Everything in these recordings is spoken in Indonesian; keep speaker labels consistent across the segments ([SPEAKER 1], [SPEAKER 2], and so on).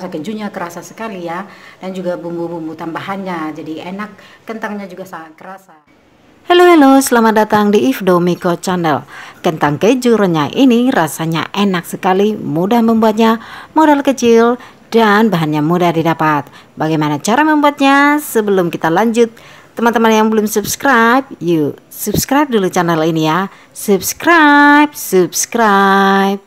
[SPEAKER 1] Rasa kejunya kerasa sekali ya, dan juga bumbu-bumbu tambahannya, jadi enak, kentangnya juga sangat kerasa. Halo halo, selamat datang di Ifdo Miko Channel. Kentang keju renyah ini rasanya enak sekali, mudah membuatnya, modal kecil, dan bahannya mudah didapat. Bagaimana cara membuatnya? Sebelum kita lanjut, teman-teman yang belum subscribe, yuk subscribe dulu channel ini ya. Subscribe, subscribe.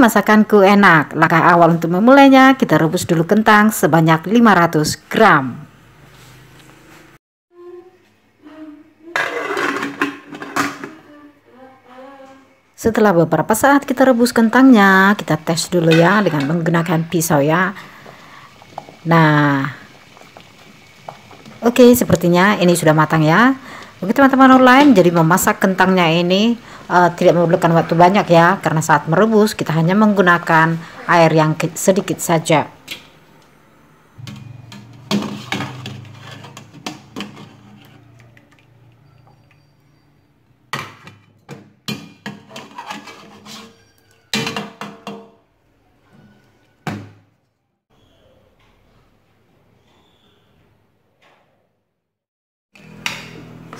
[SPEAKER 1] masakanku enak. Langkah awal untuk memulainya, kita rebus dulu kentang sebanyak 500 gram. Setelah beberapa saat kita rebus kentangnya, kita tes dulu ya dengan menggunakan pisau ya. Nah, oke okay, sepertinya ini sudah matang ya. Oke teman-teman online, jadi memasak kentangnya ini uh, tidak memerlukan waktu banyak ya karena saat merebus kita hanya menggunakan air yang sedikit saja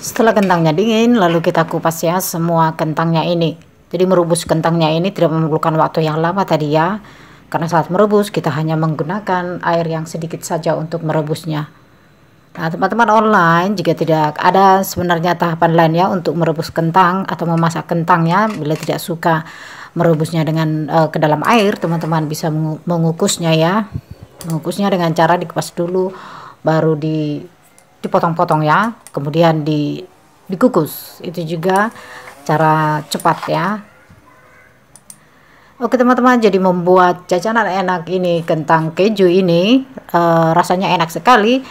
[SPEAKER 1] Setelah kentangnya dingin, lalu kita kupas ya semua kentangnya ini. Jadi merebus kentangnya ini tidak memerlukan waktu yang lama tadi ya. Karena saat merebus kita hanya menggunakan air yang sedikit saja untuk merebusnya. Nah, teman-teman online jika tidak ada sebenarnya tahapan lain ya untuk merebus kentang atau memasak kentangnya bila tidak suka merebusnya dengan uh, ke dalam air, teman-teman bisa mengukusnya ya. Mengukusnya dengan cara dikupas dulu baru di dipotong-potong ya kemudian di dikukus itu juga cara cepat ya Oke teman-teman jadi membuat jajanan enak ini kentang keju ini uh, rasanya enak sekali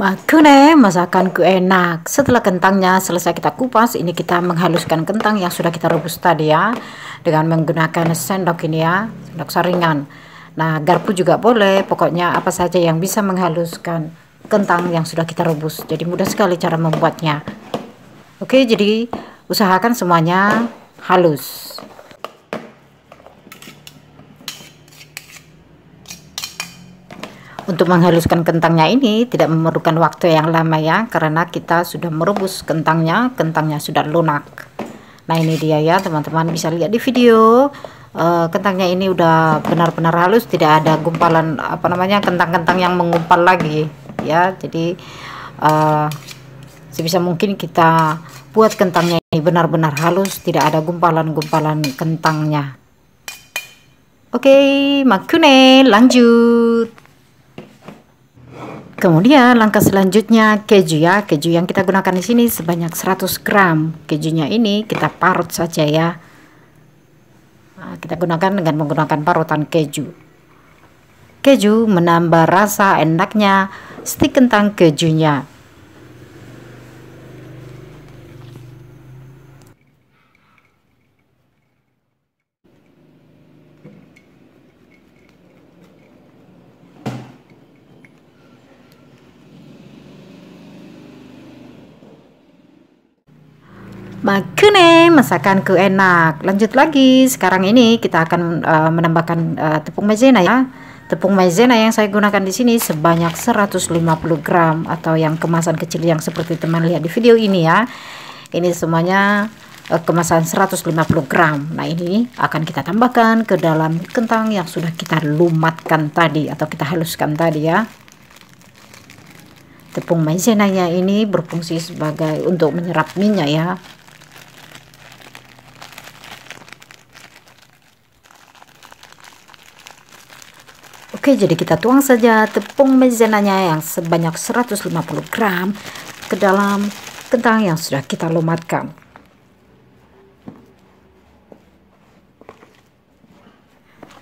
[SPEAKER 1] masakan masakanku enak. Setelah kentangnya selesai kita kupas, ini kita menghaluskan kentang yang sudah kita rebus tadi ya. Dengan menggunakan sendok ini ya, sendok saringan. Nah, garpu juga boleh, pokoknya apa saja yang bisa menghaluskan kentang yang sudah kita rebus. Jadi mudah sekali cara membuatnya. Oke, jadi usahakan semuanya halus. Untuk menghaluskan kentangnya ini tidak memerlukan waktu yang lama ya karena kita sudah merebus kentangnya, kentangnya sudah lunak. Nah ini dia ya teman-teman bisa lihat di video uh, kentangnya ini udah benar-benar halus tidak ada gumpalan apa namanya kentang-kentang yang menggumpal lagi ya jadi uh, sebisa mungkin kita buat kentangnya ini benar-benar halus tidak ada gumpalan-gumpalan kentangnya oke okay, makune lanjut Kemudian langkah selanjutnya keju ya. Keju yang kita gunakan di sini sebanyak 100 gram. Kejunya ini kita parut saja ya. Nah, kita gunakan dengan menggunakan parutan keju. Keju menambah rasa enaknya stik kentang kejunya. masakan masakanku enak lanjut lagi sekarang ini kita akan uh, menambahkan uh, tepung maizena ya tepung maizena yang saya gunakan di sini sebanyak 150 gram atau yang kemasan kecil yang seperti teman lihat di video ini ya ini semuanya uh, kemasan 150 gram nah ini akan kita tambahkan ke dalam kentang yang sudah kita lumatkan tadi atau kita haluskan tadi ya tepung maizena ini berfungsi sebagai untuk menyerap minyak ya Oke, jadi kita tuang saja tepung mezenanya yang sebanyak 150 gram ke dalam kentang yang sudah kita lumatkan.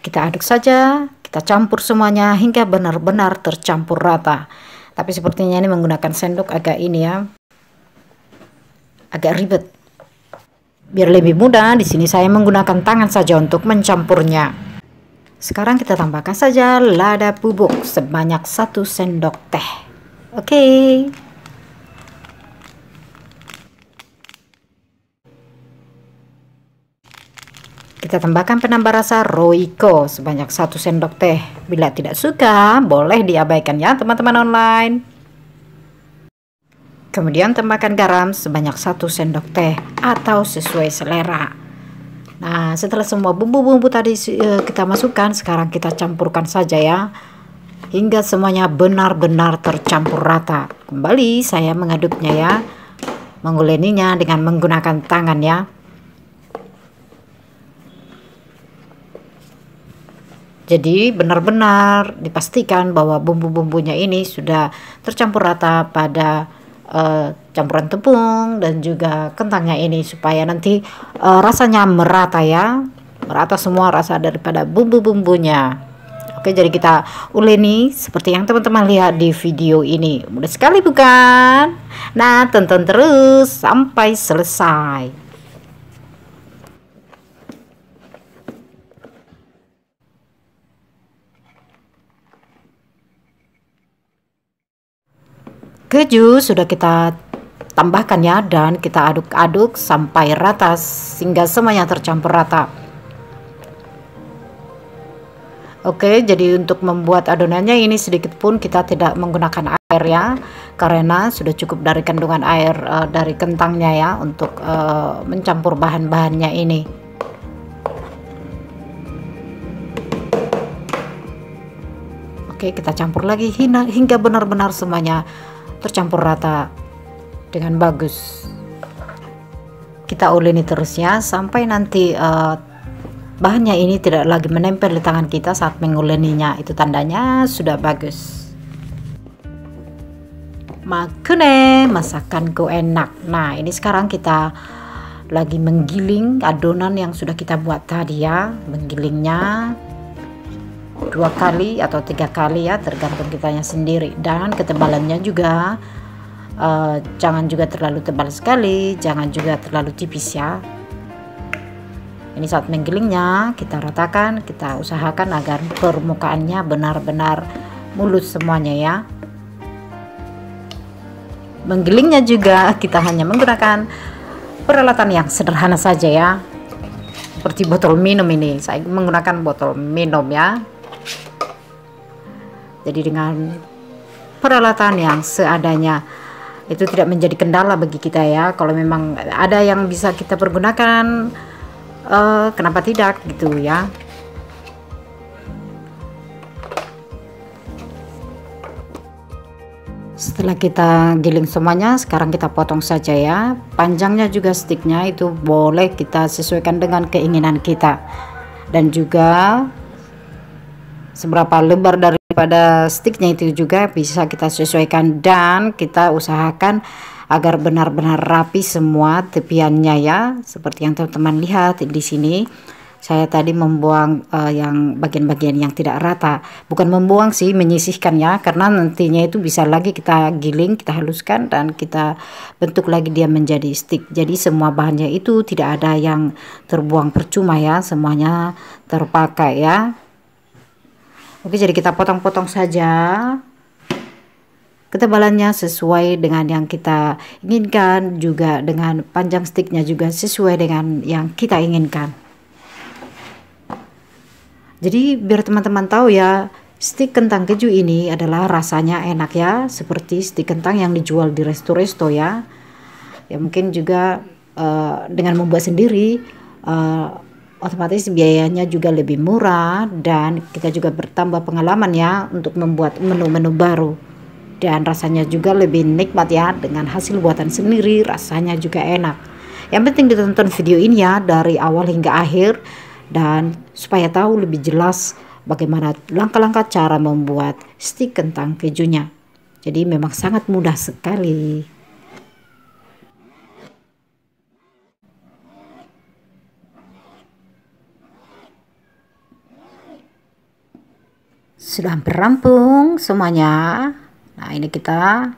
[SPEAKER 1] Kita aduk saja, kita campur semuanya hingga benar-benar tercampur rata. Tapi sepertinya ini menggunakan sendok agak ini ya, agak ribet. Biar lebih mudah, di sini saya menggunakan tangan saja untuk mencampurnya. Sekarang kita tambahkan saja lada bubuk sebanyak 1 sendok teh. Oke. Okay. Kita tambahkan penambah rasa roiko sebanyak 1 sendok teh. Bila tidak suka, boleh diabaikan ya teman-teman online. Kemudian tambahkan garam sebanyak 1 sendok teh atau sesuai selera. Nah, setelah semua bumbu-bumbu tadi eh, kita masukkan, sekarang kita campurkan saja ya. Hingga semuanya benar-benar tercampur rata. Kembali saya mengaduknya ya. Menguleninya dengan menggunakan tangan ya. Jadi benar-benar dipastikan bahwa bumbu-bumbunya ini sudah tercampur rata pada uh, campuran tepung dan juga kentangnya ini supaya nanti uh, rasanya merata ya merata semua rasa daripada bumbu-bumbunya oke jadi kita uleni seperti yang teman-teman lihat di video ini mudah sekali bukan nah tonton terus sampai selesai Keju sudah kita tambahkan ya dan kita aduk-aduk sampai rata sehingga semuanya tercampur rata Oke jadi untuk membuat adonannya ini sedikit pun kita tidak menggunakan air ya karena sudah cukup dari kandungan air uh, dari kentangnya ya untuk uh, mencampur bahan-bahannya ini Oke kita campur lagi hingga benar-benar semuanya tercampur rata dengan bagus kita uleni terus ya sampai nanti uh, bahannya ini tidak lagi menempel di tangan kita saat menguleninya itu tandanya sudah bagus makune masakanku enak nah ini sekarang kita lagi menggiling adonan yang sudah kita buat tadi ya menggilingnya dua kali atau tiga kali ya tergantung kitanya sendiri dan ketebalannya juga uh, jangan juga terlalu tebal sekali jangan juga terlalu tipis ya ini saat menggilingnya kita ratakan kita usahakan agar permukaannya benar-benar mulus semuanya ya menggilingnya juga kita hanya menggunakan peralatan yang sederhana saja ya seperti botol minum ini saya menggunakan botol minum ya jadi dengan peralatan yang seadanya itu tidak menjadi kendala bagi kita ya kalau memang ada yang bisa kita pergunakan uh, kenapa tidak gitu ya Setelah kita giling semuanya, sekarang kita potong saja ya. Panjangnya juga sticknya itu boleh kita sesuaikan dengan keinginan kita. Dan juga seberapa lebar daripada sticknya itu juga bisa kita sesuaikan dan kita usahakan agar benar-benar rapi semua tepiannya ya seperti yang teman-teman lihat di sini saya tadi membuang uh, yang bagian-bagian yang tidak rata bukan membuang sih menyisihkan ya karena nantinya itu bisa lagi kita giling kita haluskan dan kita bentuk lagi dia menjadi stick jadi semua bahannya itu tidak ada yang terbuang percuma ya semuanya terpakai ya Oke, jadi kita potong-potong saja. Ketebalannya sesuai dengan yang kita inginkan, juga dengan panjang sticknya juga sesuai dengan yang kita inginkan. Jadi biar teman-teman tahu ya, stick kentang keju ini adalah rasanya enak ya, seperti stick kentang yang dijual di resto-resto ya. Ya mungkin juga uh, dengan membuat sendiri uh, otomatis biayanya juga lebih murah dan kita juga bertambah pengalaman ya untuk membuat menu-menu baru dan rasanya juga lebih nikmat ya dengan hasil buatan sendiri rasanya juga enak yang penting ditonton video ini ya dari awal hingga akhir dan supaya tahu lebih jelas bagaimana langkah-langkah cara membuat stik kentang kejunya jadi memang sangat mudah sekali Sudah hampir rampung semuanya. Nah, ini kita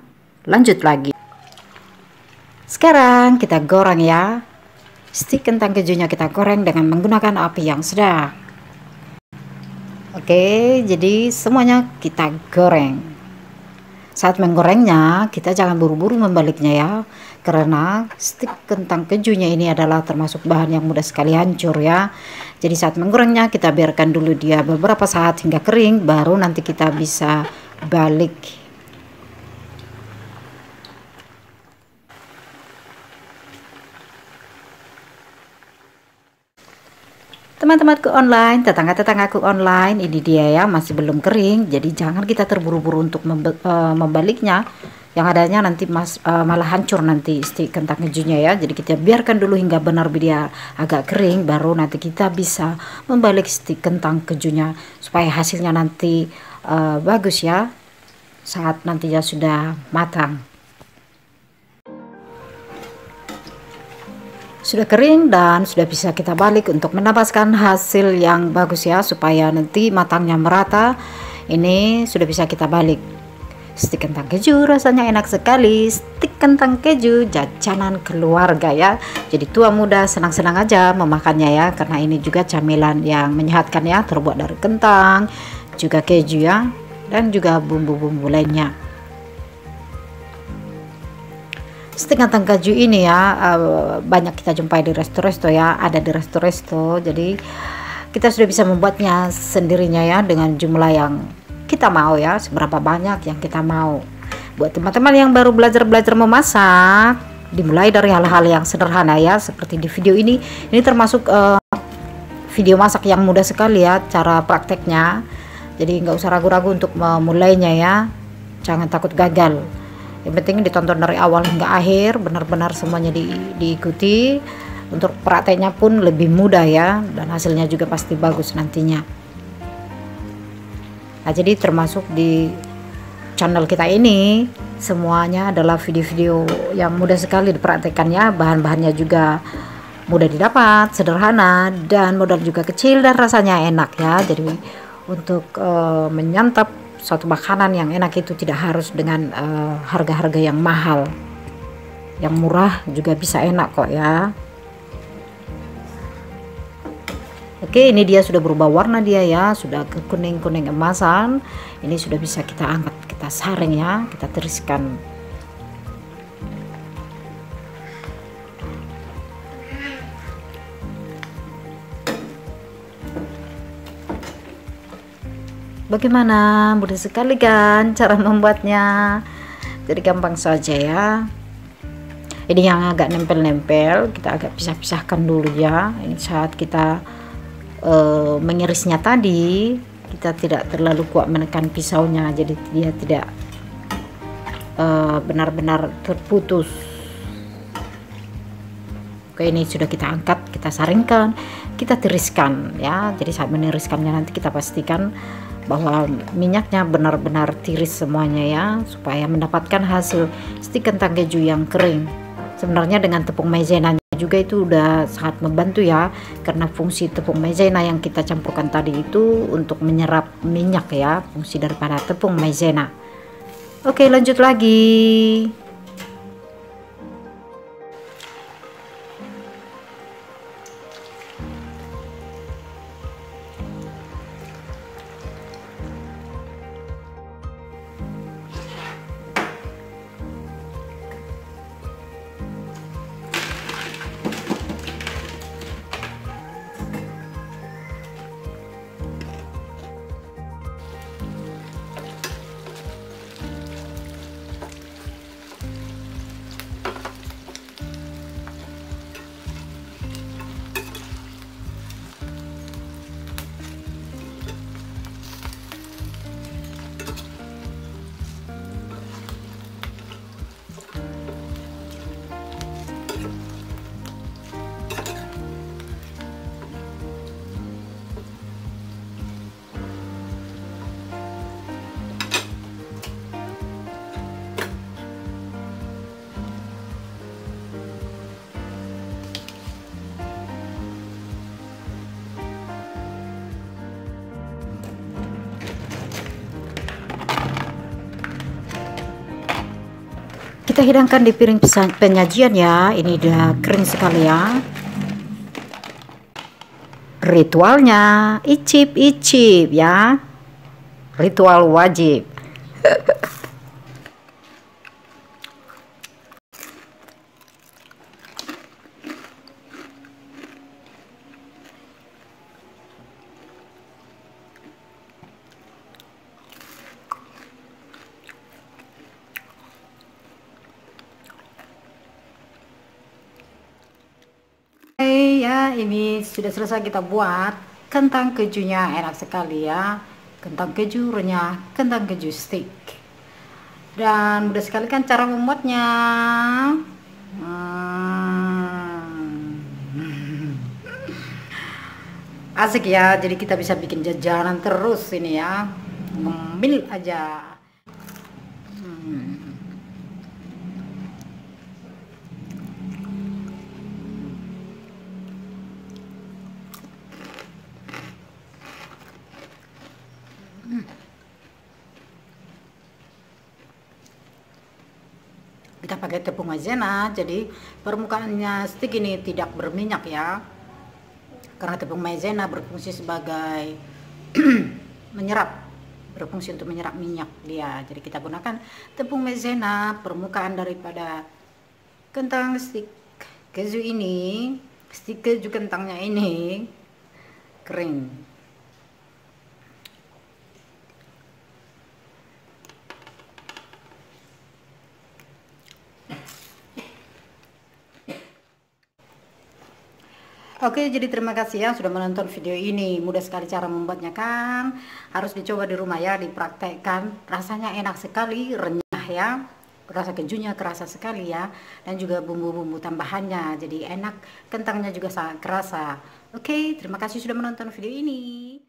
[SPEAKER 1] lanjut lagi. Sekarang kita goreng ya. Stik kentang kejunya kita goreng dengan menggunakan api yang sedang. Oke, jadi semuanya kita goreng. Saat menggorengnya, kita jangan buru-buru membaliknya ya, karena stik kentang kejunya ini adalah termasuk bahan yang mudah sekali hancur ya. Jadi saat menggorengnya kita biarkan dulu dia beberapa saat hingga kering, baru nanti kita bisa balik Teman-temanku online, tetangga-tetanggaku online, ini dia ya masih belum kering. Jadi jangan kita terburu-buru untuk eh, membaliknya. Yang adanya nanti mas, uh, malah hancur nanti si kentang kejunya ya. Jadi kita biarkan dulu hingga benar dia agak kering, baru nanti kita bisa membalik si kentang kejunya supaya hasilnya nanti uh, bagus ya. Saat nantinya sudah matang. sudah kering dan sudah bisa kita balik untuk mendapatkan hasil yang bagus ya supaya nanti matangnya merata ini sudah bisa kita balik stik kentang keju rasanya enak sekali stik kentang keju jajanan keluarga ya jadi tua muda senang-senang aja memakannya ya karena ini juga camilan yang menyehatkan ya terbuat dari kentang juga keju ya dan juga bumbu-bumbu lainnya setengah tang ini ya uh, banyak kita jumpai di resto-resto ya ada di resto-resto jadi kita sudah bisa membuatnya sendirinya ya dengan jumlah yang kita mau ya seberapa banyak yang kita mau buat teman-teman yang baru belajar-belajar memasak dimulai dari hal-hal yang sederhana ya seperti di video ini ini termasuk uh, video masak yang mudah sekali ya cara prakteknya jadi nggak usah ragu-ragu untuk memulainya ya jangan takut gagal yang penting ditonton dari awal hingga akhir benar-benar semuanya di, diikuti untuk prakteknya pun lebih mudah ya dan hasilnya juga pasti bagus nantinya nah jadi termasuk di channel kita ini semuanya adalah video-video yang mudah sekali dipraktekannya bahan-bahannya juga mudah didapat sederhana dan modal juga kecil dan rasanya enak ya jadi untuk uh, menyantap suatu makanan yang enak itu tidak harus dengan eh, harga-harga uh, yang mahal yang murah juga bisa enak kok ya oke ini dia sudah berubah warna dia ya sudah kekuning kuning-kuning emasan ini sudah bisa kita angkat kita saring ya kita tiriskan Bagaimana? Mudah sekali kan cara membuatnya? Jadi gampang saja ya. Ini yang agak nempel-nempel, kita agak pisah-pisahkan dulu ya. Ini saat kita e, mengirisnya tadi, kita tidak terlalu kuat menekan pisaunya, jadi dia tidak eh, benar-benar terputus. Oke, ini sudah kita angkat, kita saringkan, kita tiriskan ya. Jadi saat meniriskannya nanti kita pastikan bahwa minyaknya benar-benar tiris semuanya ya supaya mendapatkan hasil stik kentang keju yang kering sebenarnya dengan tepung maizena juga itu udah sangat membantu ya karena fungsi tepung maizena yang kita campurkan tadi itu untuk menyerap minyak ya fungsi daripada tepung maizena oke lanjut lagi kita hidangkan di piring penyajian ya ini udah kering sekali ya ritualnya icip-icip ya ritual wajib ini sudah selesai kita buat kentang kejunya. Enak sekali ya. Kentang keju renyah, kentang keju stick. Dan mudah sekali kan cara membuatnya. Hmm. Asik ya, jadi kita bisa bikin jajanan terus ini ya. Ngemil aja. Hmm. Kita pakai tepung maizena, jadi permukaannya stik ini tidak berminyak ya. Karena tepung maizena berfungsi sebagai menyerap berfungsi untuk menyerap minyak dia. Jadi kita gunakan tepung maizena permukaan daripada kentang stik keju ini, stik keju kentangnya ini kering. Oke, jadi terima kasih ya sudah menonton video ini. Mudah sekali cara membuatnya kan. Harus dicoba di rumah ya, dipraktekkan. Rasanya enak sekali, renyah ya. Rasa kejunya kerasa sekali ya. Dan juga bumbu-bumbu tambahannya. Jadi enak, kentangnya juga sangat kerasa. Oke, terima kasih sudah menonton video ini.